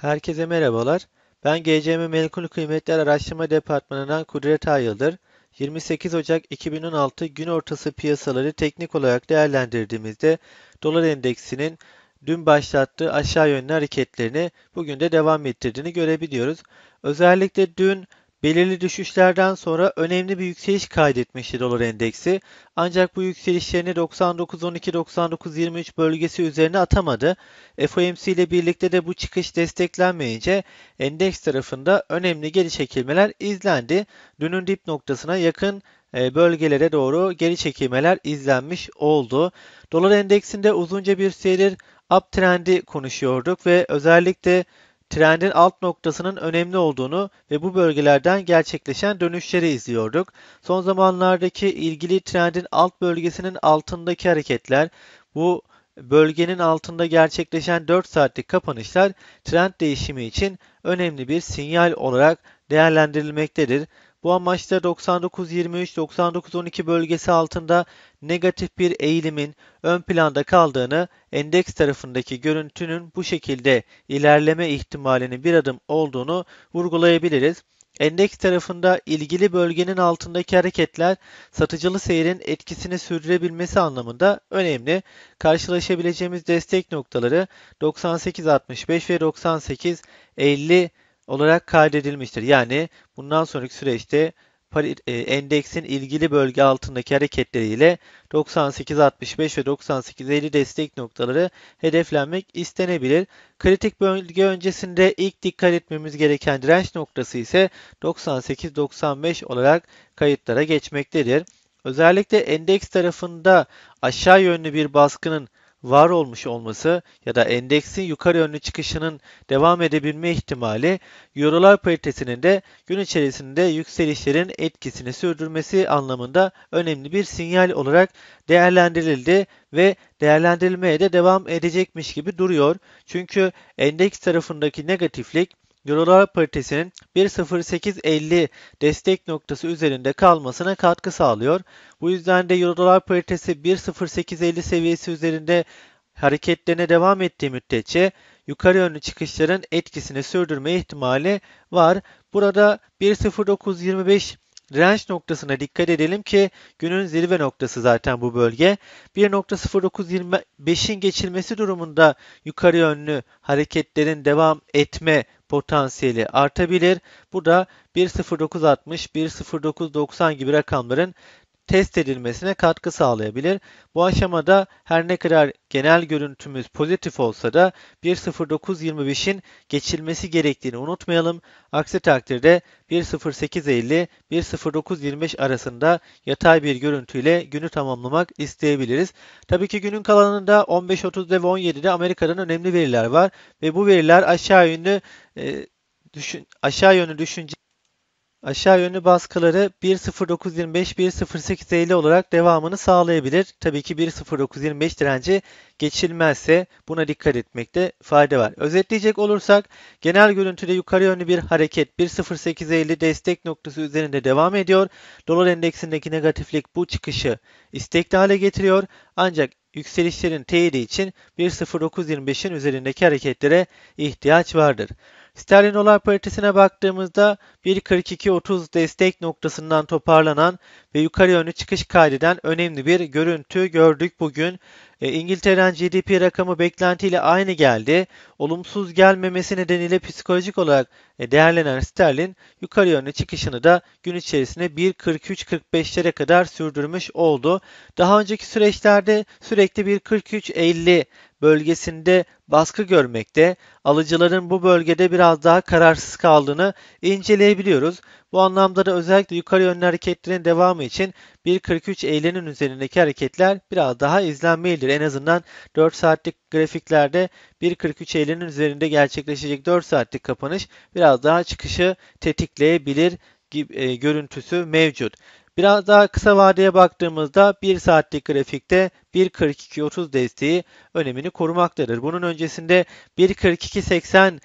Herkese merhabalar. Ben GCM Menkul Kıymetler Araştırma Departmanı'ndan Kudret Ayıldır. 28 Ocak 2016 gün ortası piyasaları teknik olarak değerlendirdiğimizde dolar endeksinin dün başlattığı aşağı yönlü hareketlerini bugün de devam ettirdiğini görebiliyoruz. Özellikle dün Belirli düşüşlerden sonra önemli bir yükseliş kaydetmişti dolar endeksi. Ancak bu yükselişlerini 99.12-99.23 bölgesi üzerine atamadı. FOMC ile birlikte de bu çıkış desteklenmeyince endeks tarafında önemli geri çekilmeler izlendi. Dünün dip noktasına yakın e, bölgelere doğru geri çekilmeler izlenmiş oldu. Dolar endeksinde uzunca bir süredir uptrendi konuşuyorduk ve özellikle trendin alt noktasının önemli olduğunu ve bu bölgelerden gerçekleşen dönüşleri izliyorduk. Son zamanlardaki ilgili trendin alt bölgesinin altındaki hareketler, bu bölgenin altında gerçekleşen 4 saatlik kapanışlar trend değişimi için önemli bir sinyal olarak değerlendirilmektedir. Bu amaçta 99-23-99-12 bölgesi altında negatif bir eğilimin ön planda kaldığını, endeks tarafındaki görüntünün bu şekilde ilerleme ihtimalinin bir adım olduğunu vurgulayabiliriz. Endeks tarafında ilgili bölgenin altındaki hareketler satıcılı seyrin etkisini sürdürebilmesi anlamında önemli. Karşılaşabileceğimiz destek noktaları 98.65 ve 98.50 olarak kaydedilmiştir. Yani bundan sonraki süreçte e, endeksin ilgili bölge altındaki hareketleriyle 98.65 ve 98.50 destek noktaları hedeflenmek istenebilir. Kritik bölge öncesinde ilk dikkat etmemiz gereken direnç noktası ise 98.95 olarak kayıtlara geçmektedir. Özellikle endeks tarafında aşağı yönlü bir baskının var olmuş olması ya da endeksin yukarı yönlü çıkışının devam edebilme ihtimali Eurolar paritesinin de gün içerisinde yükselişlerin etkisini sürdürmesi anlamında önemli bir sinyal olarak değerlendirildi ve değerlendirilmeye de devam edecekmiş gibi duruyor. Çünkü endeks tarafındaki negatiflik Euro paritesinin 1.0850 destek noktası üzerinde kalmasına katkı sağlıyor. Bu yüzden de Euro paritesi 1.0850 seviyesi üzerinde hareketlerine devam ettiği müddetçe yukarı yönlü çıkışların etkisini sürdürme ihtimali var. Burada 1.0925 direnç noktasına dikkat edelim ki günün zirve noktası zaten bu bölge. 1.0925'in geçilmesi durumunda yukarı yönlü hareketlerin devam etme potansiyeli artabilir. Burada 1.0960, 1.0990 gibi rakamların test edilmesine katkı sağlayabilir. Bu aşamada her ne kadar genel görüntümüz pozitif olsa da 1.09.25'in geçilmesi gerektiğini unutmayalım. Aksi takdirde 1.08.50 1.09.25 arasında yatay bir görüntüyle günü tamamlamak isteyebiliriz. Tabii ki günün kalanında 15.30'da ve 17'de Amerika'dan önemli veriler var ve bu veriler aşağı yönlü e, düşün, aşağı yönlü düşünce Aşağı yönlü baskıları 1.0925-1.0850 olarak devamını sağlayabilir. Tabii ki 1.0925 direnci geçilmezse buna dikkat etmekte fayda var. Özetleyecek olursak genel görüntüde yukarı yönlü bir hareket 1.0850 destek noktası üzerinde devam ediyor. Dolar endeksindeki negatiflik bu çıkışı istekli hale getiriyor. Ancak yükselişlerin teyidi için 1.0925'in üzerindeki hareketlere ihtiyaç vardır. Sterlin dolar paritesine baktığımızda 1.42.30 destek noktasından toparlanan ve yukarı yönlü çıkış kaydeden önemli bir görüntü gördük bugün. E, İngiltere'nin GDP rakamı beklentiyle aynı geldi. Olumsuz gelmemesi nedeniyle psikolojik olarak e, değerlenen sterlin yukarı yönlü çıkışını da gün içerisinde 1.43-45'lere kadar sürdürmüş oldu. Daha önceki süreçlerde sürekli 1.43-50 bölgesinde baskı görmekte, alıcıların bu bölgede biraz daha kararsız kaldığını inceleyebiliyoruz. Bu anlamda da özellikle yukarı yönlü hareketlerin devamı için 1.43 eğlenin üzerindeki hareketler biraz daha izlenmelidir. En azından 4 saatlik grafiklerde 1.43 eğlenin üzerinde gerçekleşecek 4 saatlik kapanış biraz daha çıkışı tetikleyebilir e, görüntüsü mevcut. Biraz daha kısa vadeye baktığımızda 1 saatlik grafikte 1.42.30 desteği önemini korumaktadır. Bunun öncesinde 1.42.80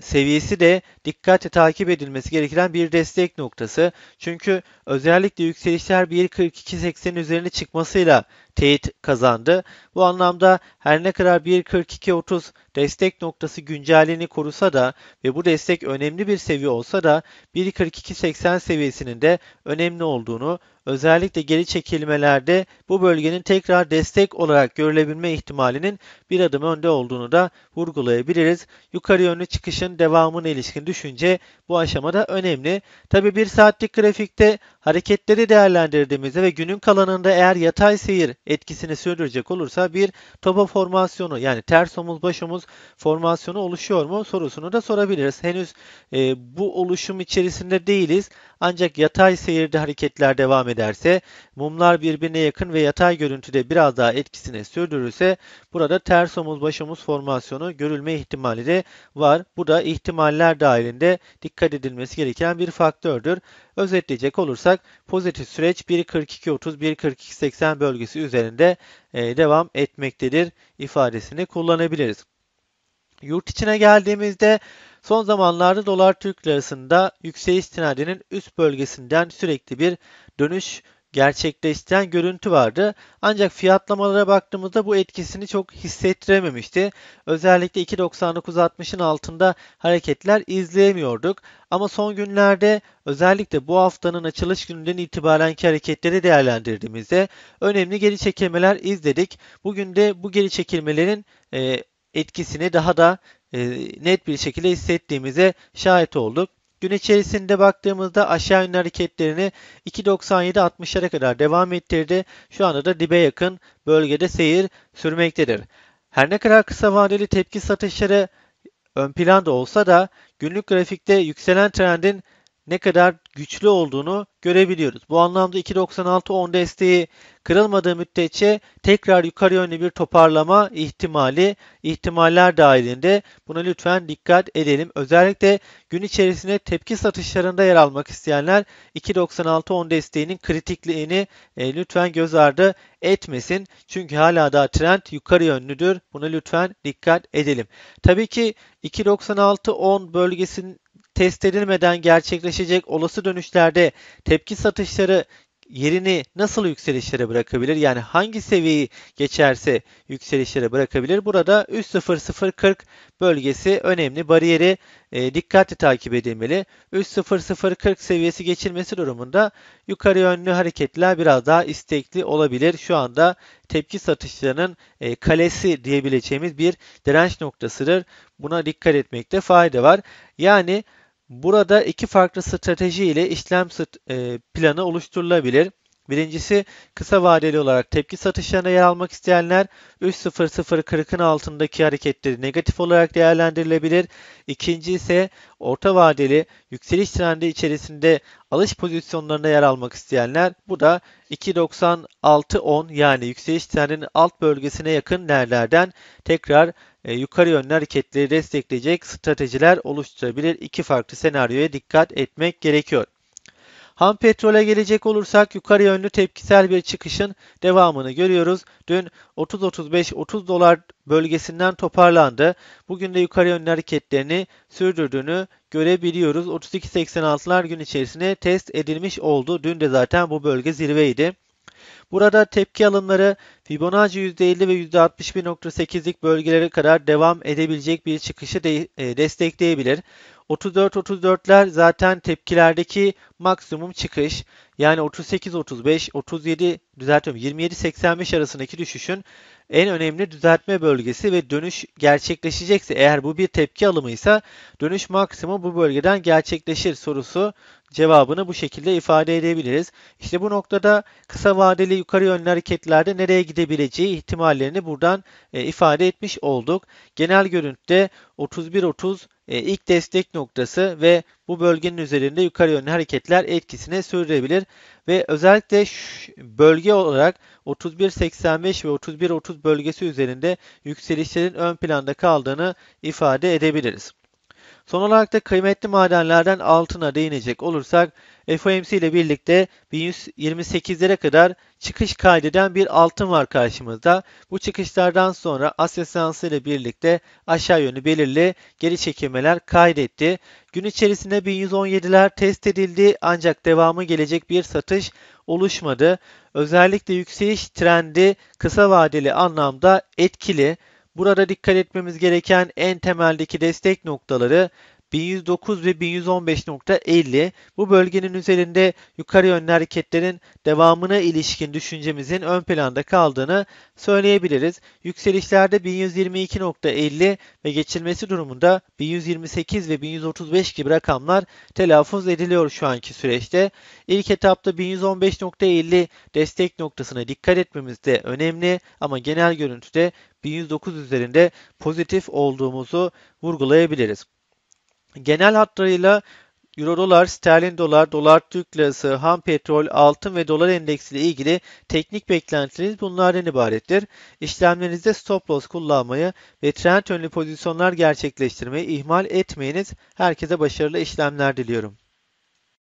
seviyesi de dikkatle takip edilmesi gereken bir destek noktası. Çünkü özellikle yükselişler 1.42.80'in üzerine çıkmasıyla teyit kazandı. Bu anlamda her ne kadar 1.42.30 destek noktası güncelliğini korusa da ve bu destek önemli bir seviye olsa da 1.42.80 seviyesinin de önemli olduğunu özellikle geri çekilmelerde bu bölgenin tekrar destek olarak görülebilme ihtimalinin bir adım önde olduğunu da vurgulayabiliriz. Yukarı yönlü çıkışın devamına ilişkin düşünce bu aşamada önemli. Tabi bir saatlik grafikte hareketleri değerlendirdiğimizde ve günün kalanında eğer yatay seyir etkisini sürdürecek olursa bir topa formasyonu yani ters omuz baş omuz formasyonu oluşuyor mu sorusunu da sorabiliriz. Henüz e, bu oluşum içerisinde değiliz ancak yatay seyirde hareketler devam ederse mumlar birbirine yakın ve yatay görüntüde biraz daha etkisini sürdürürse burada ters omuz baş omuz formasyonu görülme ihtimali de var. Bu da ihtimaller dahilinde dikkat edilmesi gereken bir faktördür. Özetleyecek olursak pozitif süreç 1.42-30 1.42-80 bölgesi üzerinde üzerinde e, devam etmektedir ifadesini kullanabiliriz. Yurt içine geldiğimizde son zamanlarda dolar Türk lirasında yükseliş trendinin üst bölgesinden sürekli bir dönüş gerçekleştiren görüntü vardı. Ancak fiyatlamalara baktığımızda bu etkisini çok hissettirememişti. Özellikle 2.99.60'ın altında hareketler izleyemiyorduk. Ama son günlerde özellikle bu haftanın açılış gününden itibarenki hareketleri değerlendirdiğimizde önemli geri çekilmeler izledik. Bugün de bu geri çekilmelerin e, etkisini daha da e, net bir şekilde hissettiğimize şahit olduk. Gün içerisinde baktığımızda aşağı yönlü hareketlerini 2.97-60'lara kadar devam ettirdi. Şu anda da dibe yakın bölgede seyir sürmektedir. Her ne kadar kısa vadeli tepki satışları ön planda olsa da günlük grafikte yükselen trendin ne kadar güçlü olduğunu görebiliyoruz. Bu anlamda 296 2.96.10 desteği kırılmadığı müddetçe tekrar yukarı yönlü bir toparlama ihtimali ihtimaller dahilinde buna lütfen dikkat edelim. Özellikle gün içerisinde tepki satışlarında yer almak isteyenler 296 2.96.10 desteğinin kritikliğini e, lütfen göz ardı etmesin. Çünkü hala daha trend yukarı yönlüdür. Buna lütfen dikkat edelim. Tabii ki 2.96-10 bölgesinin test edilmeden gerçekleşecek olası dönüşlerde tepki satışları yerini nasıl yükselişlere bırakabilir? Yani hangi seviyeyi geçerse yükselişlere bırakabilir? Burada 3.0040 bölgesi önemli. Bariyeri e, dikkatli takip edilmeli. 3.0040 seviyesi geçilmesi durumunda yukarı yönlü hareketler biraz daha istekli olabilir. Şu anda tepki satışlarının e, kalesi diyebileceğimiz bir direnç noktasıdır. Buna dikkat etmekte fayda var. Yani Burada iki farklı strateji ile işlem e, planı oluşturulabilir. Birincisi kısa vadeli olarak tepki satışlarına yer almak isteyenler 3.0040'ın altındaki hareketleri negatif olarak değerlendirilebilir. İkinci ise orta vadeli yükseliş trendi içerisinde alış pozisyonlarına yer almak isteyenler bu da 2.96.10 yani yükseliş trendinin alt bölgesine yakın yerlerden tekrar e, yukarı yönlü hareketleri destekleyecek stratejiler oluşturabilir. İki farklı senaryoya dikkat etmek gerekiyor. Ham petrole gelecek olursak yukarı yönlü tepkisel bir çıkışın devamını görüyoruz. Dün 30-35-30 dolar bölgesinden toparlandı. Bugün de yukarı yönlü hareketlerini sürdürdüğünü görebiliyoruz. 32.86'lar gün içerisinde test edilmiş oldu. Dün de zaten bu bölge zirveydi. Burada tepki alımları Fibonacci %50 ve %61.8'lik bölgelere kadar devam edebilecek bir çıkışı de, e, destekleyebilir. 34-34'ler zaten tepkilerdeki maksimum çıkış. Yani 38-35, 37 düzeltiyorum 27-85 arasındaki düşüşün en önemli düzeltme bölgesi ve dönüş gerçekleşecekse eğer bu bir tepki alımıysa dönüş maksimum bu bölgeden gerçekleşir sorusu cevabını bu şekilde ifade edebiliriz. İşte bu noktada kısa vadeli yukarı yönlü hareketlerde nereye gidebileceği ihtimallerini buradan e, ifade etmiş olduk. Genel görüntüde 31-30 e, ilk destek noktası ve bu bölgenin üzerinde yukarı yönlü hareketler etkisine sürdürebilir ve özellikle bölge olarak 31-85 ve 31-30 bölgesi üzerinde yükselişlerin ön planda kaldığını ifade edebiliriz. Son olarak da kıymetli madenlerden altına değinecek olursak FOMC ile birlikte 1128'lere kadar çıkış kaydeden bir altın var karşımızda. Bu çıkışlardan sonra Asya seansı ile birlikte aşağı yönlü belirli geri çekilmeler kaydetti. Gün içerisinde 1117'ler test edildi ancak devamı gelecek bir satış oluşmadı. Özellikle yükseliş trendi kısa vadeli anlamda etkili. Burada dikkat etmemiz gereken en temeldeki destek noktaları 1109 ve 1115.50 bu bölgenin üzerinde yukarı yönlü hareketlerin devamına ilişkin düşüncemizin ön planda kaldığını söyleyebiliriz. Yükselişlerde 1122.50 ve geçilmesi durumunda 1128 ve 1135 gibi rakamlar telaffuz ediliyor şu anki süreçte. İlk etapta 1115.50 destek noktasına dikkat etmemiz de önemli ama genel görüntüde 1109 üzerinde pozitif olduğumuzu vurgulayabiliriz. Genel hatlarıyla Euro dolar, sterlin dolar, dolar Türk lirası, ham petrol, altın ve dolar endeksi ile ilgili teknik beklentiniz bunlardan ibarettir. İşlemlerinizde stop loss kullanmayı ve trend önlü pozisyonlar gerçekleştirmeyi ihmal etmeyiniz. Herkese başarılı işlemler diliyorum.